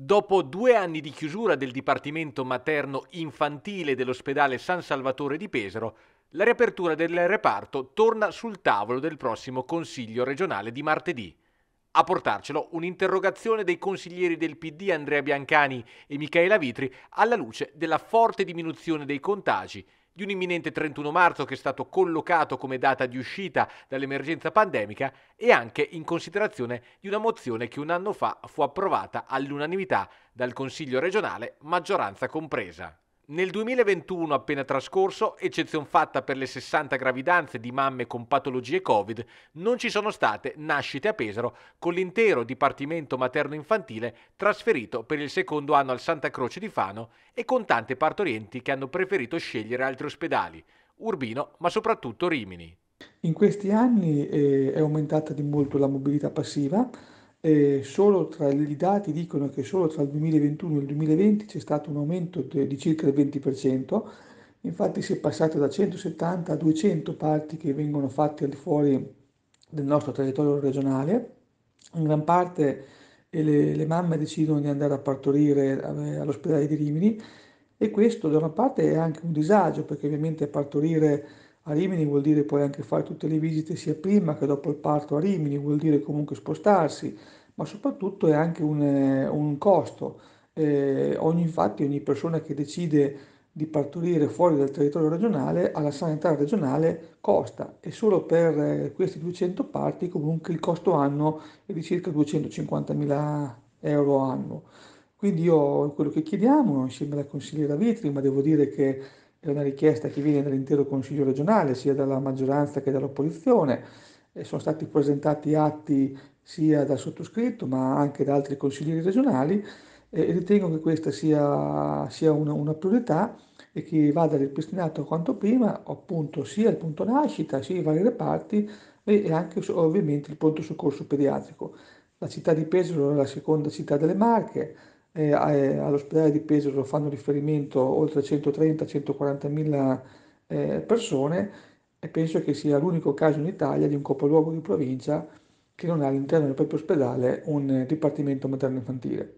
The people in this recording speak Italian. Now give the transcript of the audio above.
Dopo due anni di chiusura del Dipartimento Materno Infantile dell'ospedale San Salvatore di Pesaro, la riapertura del reparto torna sul tavolo del prossimo Consiglio regionale di martedì. A portarcelo un'interrogazione dei consiglieri del PD Andrea Biancani e Michaela Vitri alla luce della forte diminuzione dei contagi di un imminente 31 marzo che è stato collocato come data di uscita dall'emergenza pandemica e anche in considerazione di una mozione che un anno fa fu approvata all'unanimità dal Consiglio regionale, maggioranza compresa. Nel 2021 appena trascorso, eccezion fatta per le 60 gravidanze di mamme con patologie Covid, non ci sono state nascite a Pesaro con l'intero dipartimento materno-infantile trasferito per il secondo anno al Santa Croce di Fano e con tante partorienti che hanno preferito scegliere altri ospedali, Urbino ma soprattutto Rimini. In questi anni eh, è aumentata di molto la mobilità passiva, eh, tra, i dati dicono che solo tra il 2021 e il 2020 c'è stato un aumento de, di circa il 20%, infatti si è passato da 170 a 200 parti che vengono fatte al di fuori del nostro territorio regionale, in gran parte eh, le, le mamme decidono di andare a partorire eh, all'ospedale di Rimini e questo da una parte è anche un disagio perché ovviamente partorire a Rimini vuol dire poi anche fare tutte le visite sia prima che dopo il parto a Rimini, vuol dire comunque spostarsi, ma soprattutto è anche un, eh, un costo. Eh, ogni, infatti ogni persona che decide di partorire fuori dal territorio regionale alla sanità regionale costa e solo per eh, questi 200 parti comunque il costo anno è di circa 250.000 euro annuo. Quindi io quello che chiediamo insieme alla consigliera Vitri, ma devo dire che è una richiesta che viene dall'intero Consiglio regionale, sia dalla maggioranza che dall'opposizione. E sono stati presentati atti sia dal sottoscritto ma anche da altri consiglieri regionali e ritengo che questa sia, sia una, una, priorità e che vada ripristinato quanto prima appunto sia il punto nascita, sia i vari reparti e, e anche ovviamente il pronto soccorso pediatrico. La città di Pesaro è la seconda città delle Marche, eh, all'ospedale di Pesaro fanno riferimento oltre 130-140 mila eh, persone e penso che sia l'unico caso in Italia di un capoluogo di provincia che non ha all'interno del proprio ospedale un eh, dipartimento materno-infantile.